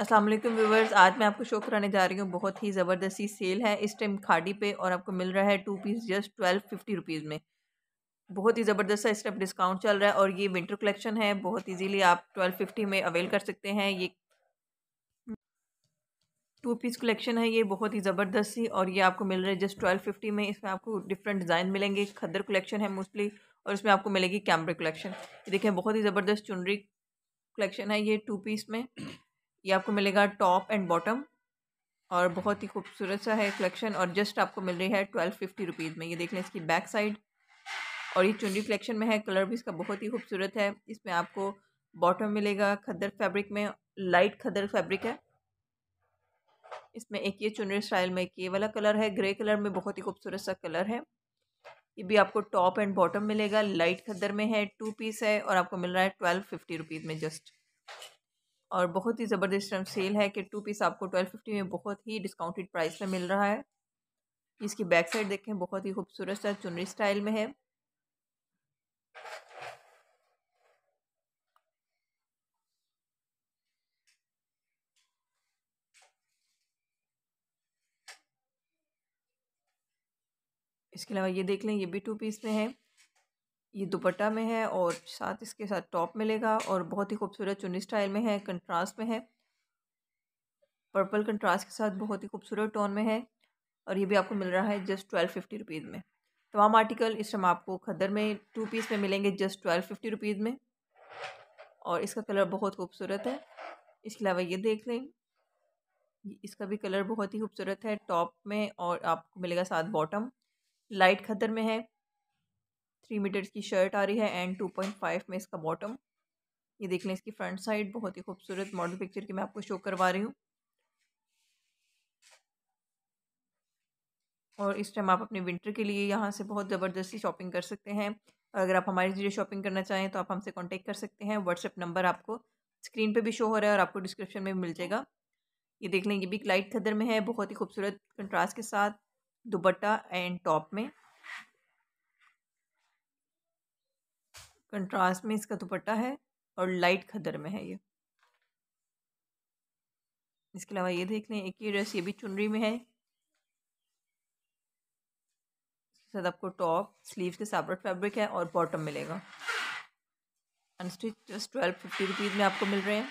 अस्सलाम वालेकुम व्यूवर्स आज मैं आपको शो कराने जा रही हूँ बहुत ही ज़बरदस्ती सेल है इस टाइम खाड़ी पे और आपको मिल रहा है two piece just twelve fifty rupees में बहुत ही ज़बरदस्त है इस टाइम डिस्काउंट चल रहा है और ये विंटर कलेक्शन है बहुत इजीली आप ट्वेल्व फिफ्टी में अवेल कर सकते हैं ये टू पीस कलेक्शन है ये बहुत ही ज़बरदस्त सी और ये आपको मिल रहा है जस्ट ट्वेल्व फिफ्टी में इसमें आपको डिफरेंट डिज़ाइन मिलेंगे खदर कलेक्शन है मोस्टली और इसमें आपको मिलेगी कैमरे कलेक्शन ये देखें बहुत ही ज़बरदस्त चुनरी कलेक्शन है ये टू पीस में ये आपको मिलेगा टॉप एंड बॉटम और बहुत ही खूबसूरत सा है कलेक्शन और जस्ट आपको मिल रही है ट्वेल्व फिफ्टी रुपीज़ में ये देख लें इसकी बैक साइड और ये चुनरी कलेक्शन में है कलर भी इसका बहुत ही खूबसूरत है इसमें आपको बॉटम मिलेगा खद्दर फैब्रिक में लाइट खद्दर फैब्रिक है इसमें एक ये चुनरी स्टाइल में एक ये वाला कलर है ग्रे कलर में बहुत ही खूबसूरत सा कलर है ये भी आपको टॉप एंड बॉटम मिलेगा लाइट खद्दर में है टू पीस है और आपको मिल रहा है ट्वेल्व फिफ्टी रुपीज़ में जस्ट और बहुत ही ज़बरदस्त सेल है कि टू पीस आपको ट्वेल्व फिफ्टी में बहुत ही डिस्काउंटेड प्राइस में मिल रहा है इसकी बैक साइड देखें बहुत ही खूबसूरत सा चुनरी स्टाइल में है इसके अलावा ये देख लें ये भी टू पीस में है ये दुपट्टा में है और साथ इसके साथ टॉप मिलेगा और बहुत ही खूबसूरत चुन्नी स्टाइल में है कंट्रास्ट में है पर्पल कंट्रास्ट के साथ बहुत ही खूबसूरत टोन में है और ये भी आपको मिल रहा है जस्ट ट्वेल्व फिफ्टी रुपीज़ में तमाम आर्टिकल इस टाइम आपको खदर में टू पीस में मिलेंगे जस्ट ट्वेल्व फिफ्टी रुपीज़ में और इसका कलर बहुत खूबसूरत है इसके अलावा ये देख लें इसका भी कलर बहुत ही खूबसूरत है टॉप में और आपको मिलेगा साथ बॉटम लाइट खदर में है थ्री मीटर्स की शर्ट आ रही है एंड टू पॉइंट फाइव में इसका बॉटम ये देख लें इसकी फ्रंट साइड बहुत ही खूबसूरत मॉडल पिक्चर की मैं आपको शो करवा रही हूँ और इस टाइम आप अपने विंटर के लिए यहाँ से बहुत ज़बरदस्ती शॉपिंग कर सकते हैं और अगर आप हमारे ज़रिए शॉपिंग करना चाहें तो आप हमसे कॉन्टेक्ट कर सकते हैं व्हाट्सएप नंबर आपको स्क्रीन पर भी शो हो रहा है और आपको डिस्क्रिप्शन में मिल जाएगा ये देख लें ये भी लाइट थदर में है बहुत ही खूबसूरत कंट्रास्ट के साथ दुपट्टा एंड टॉप में कंट्रास्ट में इसका दुपट्टा है और लाइट खदर में है ये इसके अलावा ये देख लें एक ये ड्रेस ये भी चुनरी में है इसके साथ आपको टॉप स्लीव्स के सेपरेट फैब्रिक है और बॉटम मिलेगा unstitch just twelve fifty rupees में आपको मिल रहे हैं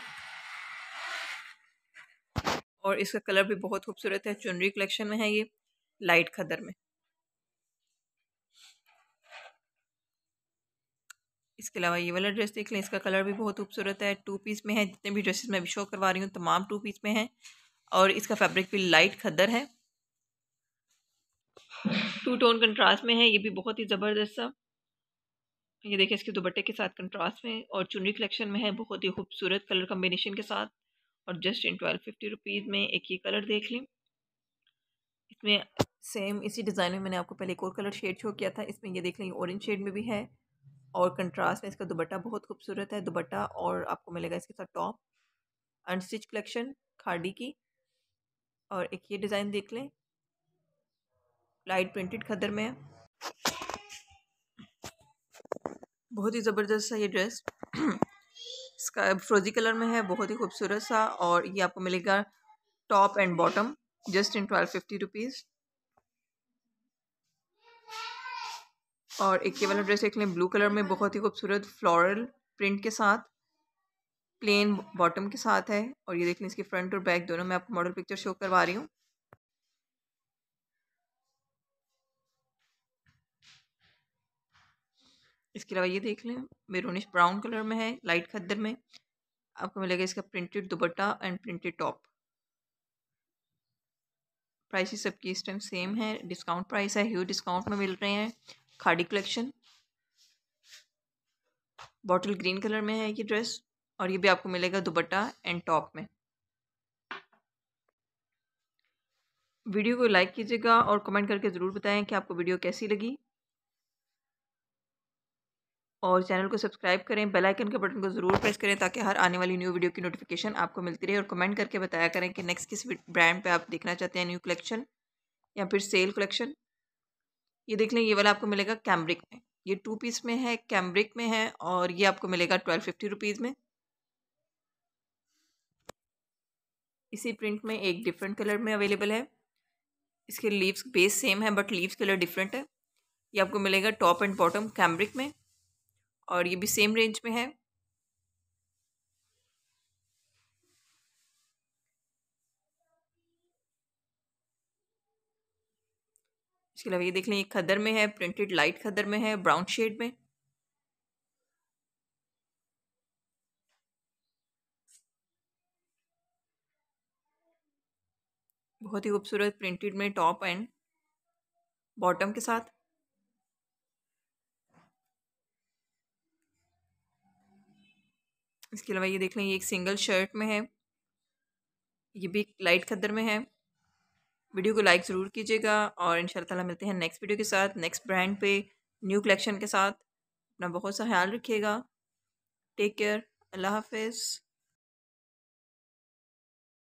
और इसका कलर भी बहुत खूबसूरत है चुनरी कलेक्शन में है ये लाइट खदर में इसके अलावा ये वाला ड्रेस देख लें इसका कलर भी बहुत खूबसूरत है टू पीस में है जितने भी ड्रेसेस मैं अभी शो करवा रही हूँ तमाम टू पीस में है और इसका फैब्रिक भी लाइट खदर है टू टोन कंट्रास्ट में है ये भी बहुत ही ज़बरदस्त सा ये देखिए इसके दुपट्टे के साथ कंट्रास्ट में और चुनरी कलेक्शन में है बहुत ही खूबसूरत कलर कम्बिनेशन के साथ और just in twelve fifty rupees में एक ये कलर देख लें इसमें सेम इसी डिज़ाइन में मैंने आपको पहले एक और कलर शेड शो किया था इसमें ये देख लें ऑरेंज शेड में भी है और कंट्रास्ट में इसका दुबट्टा बहुत खूबसूरत है दुबट्टा और आपको मिलेगा इसके साथ टॉप अनस्टिच कलेक्शन खाड़ी की और एक ये डिज़ाइन देख लें लाइट प्रिंटेड खदर में बहुत ही ज़बरदस्त सा ये ड्रेस इसका फ्रोजी कलर में है बहुत ही खूबसूरत सा और ये आपको मिलेगा top and bottom just in twelve fifty rupees और एक ये वाला ड्रेस देख लें ब्लू कलर में बहुत ही खूबसूरत फ्लोरल प्रिंट के साथ प्लेन बॉटम के साथ है और ये देख लें इसकी फ्रंट और बैक दोनों में आपको मॉडल पिक्चर शो करवा रही हूँ इसके अलावा ये देख लें मेरोनिश ब्राउन कलर में है लाइट खद्दर में आपको मिलेगा इसका printed dupatta and printed top prices सबकी इस टाइम सेम है डिस्काउंट प्राइस है ह्यूज डिस्काउंट में मिल रहे हैं खाड़ी कलेक्शन बॉटल ग्रीन कलर में है ये ड्रेस और ये भी आपको मिलेगा दुपट्टा एंड टॉप में वीडियो को लाइक कीजिएगा और कमेंट करके ज़रूर बताएं कि आपको वीडियो कैसी लगी और चैनल को सब्सक्राइब करें बेल आइकन के बटन को ज़रूर प्रेस करें ताकि हर आने वाली न्यू वीडियो की नोटिफिकेशन आपको मिलती रहे और कमेंट करके बताया करें कि नेक्स्ट किस ब्रांड पे आप देखना चाहते हैं न्यू कलेक्शन या फिर सेल कलेक्शन ये देख लें ये वाला आपको मिलेगा कैम्ब्रिक में ये टू पीस में है कैम्ब्रिक में है और ये आपको मिलेगा ट्वेल्व फिफ्टी रुपीज़ में इसी प्रिंट में एक डिफरेंट कलर में अवेलेबल है इसके लीव्स बेस सेम है बट लीव्स कलर डिफरेंट है ये आपको मिलेगा टॉप एंड बॉटम कैम्ब्रिक में और ये भी सेम रेंज में है इसके अलावा ये देख लें ये खदर में है प्रिंटेड लाइट खदर में है ब्राउन शेड में बहुत ही खूबसूरत प्रिंटेड में टॉप एंड बॉटम के साथ इसके अलावा ये देख लें ये एक सिंगल शर्ट में है ये भी लाइट खदर में है वीडियो को लाइक ज़रूर कीजिएगा और इन ताला मिलते हैं नेक्स्ट वीडियो के साथ नेक्स्ट ब्रांड पे न्यू कलेक्शन के साथ अपना बहुत सा ख्याल रखिएगा टेक केयर अल्लाह हाफिज़